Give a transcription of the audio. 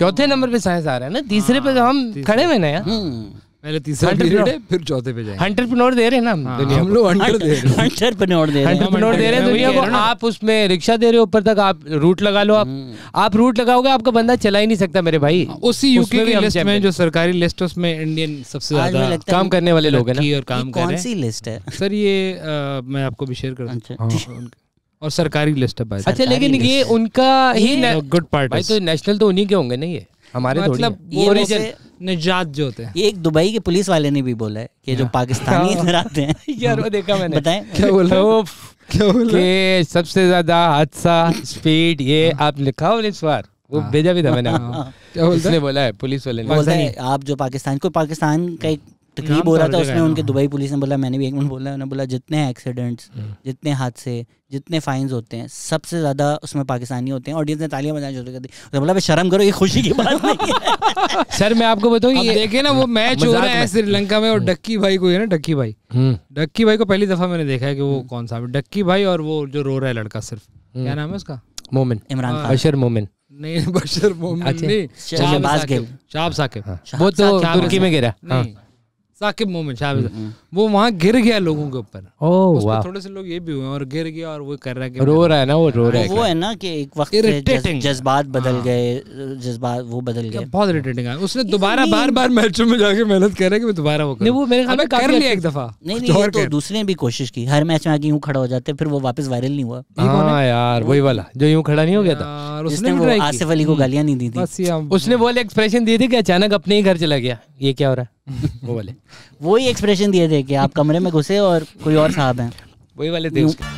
चौथे नंबर पे साइंस आ रहा है ना तीसरे पे हाँ, हम खड़े हुए ना हम्म। पहले तीसरे पीरियड है फिर चौथे पे जाए पिनोर दे रहे हैं ना हम हाँ, दुनिया हम लोग हंटर दे रहे हैं हंटरप्रेन्योर दे रहे हैं हंटरप्रेन्योर दे रहे हैं दुनिया को आप उसमें रिक्शा दे रहे हो ऊपर तक आप रूट लगा लो आप हम्म। आप रूट लगाओगे आपका बंदा चला ही नहीं सकता मेरे भाई हाँ, उसी यूके की लिस्ट में जो सरकारी लिस्ट है उसमें इंडियन सबसे ज्यादा काम करने वाले लोग हैं ना और काम कर रहे हैं कौन सी लिस्ट है सर ये मैं आपको भी शेयर कर दूं अच्छा। और सरकारी लिस्ट है भाई अच्छा लेकिन ये उनका ही गुड पार्ट भाई तो नेशनल तो उन्हीं के होंगे नहीं ये हमारे मतलब ओरिजिन निजात जो होते हैं ये एक दुबई के पुलिस वाले ने भी बोला है कि जो हाँ। पाकिस्तानी हाँ। इधर आते हैं यार वो देखा मैंने बताएं क्या बोला वो क्या बोला कि सबसे ज्यादा हादसा स्पीड ये हाँ। आप लिखा हो इस बार वो भेजा भी था मैंने क्या बोला है पुलिस वाले ने आप जो पाकिस्तान को पाकिस्तान का एक तकलीफ हो तो रहा था उसमें उनके दुबई पुलिस ने बोला मैंने भी एक मिनट बोला उन्होंने बोला जितने एक्सीडेंट्स हम्म। जितने हादसे जितने फाइन्स होते हैं सबसे ज़्यादा उसमें पाकिस्तानी होते हैं ऑडियंस ने तालियां बजाना शुरू कर दी तो बोला भाई शर्म करो ये खुशी की बात नहीं सर मैं आपको बताऊँ ये देखे ना वो मैच हो रहा है श्रीलंका में और हम्म। डक्की भाई को है ना डक्की भाई हम्म। डक्की भाई को पहली दफ़ा मैंने देखा है कि वो कौन सा डक्की भाई और वो जो रो रहा है लड़का सिर्फ क्या नाम है उसका मोमिन इमरान बशर मोमिन नहीं बशर मोमिन अच्छा। नहीं शाहबाज साकिब हाँ। शाहब साकिब वो तो तुर्की में गिरा हाँ। साकिब मोमिन शाह हम्म, हम्म। वो वहाँ गिर गया लोगों के ऊपर oh, थोड़े से लोग ये भी हुए और गिर गया और वो कर रहा है रो रहा है ना वो रो रहा है वो है ना कि एक वक्त जज्बात बदल हाँ। गए जज्बात वो बदल गया बहुत इरिटेटिंग है उसने दोबारा बार बार मैचों में जाके मेहनत कर रहा है कि मैं दोबारा वो नहीं वो मेरे ख्याल में कर लिया एक दफा नहीं नहीं तो दूसरे भी कोशिश की हर मैच में आगे यूं खड़ा हो जाते फिर वो वापस वायरल नहीं हुआ हाँ यार वही वाला जो यूं खड़ा नहीं हो गया था उसने वो आसिफ अली को हम्म। गालियां नहीं दी थी उसने वो एक्सप्रेशन दी थी कि अचानक अपने ही घर चला गया ये क्या हो रहा है वो वाले वही एक्सप्रेशन दिए थे कि आप कमरे में घुसे और कोई और साहब हैं वही वाले थे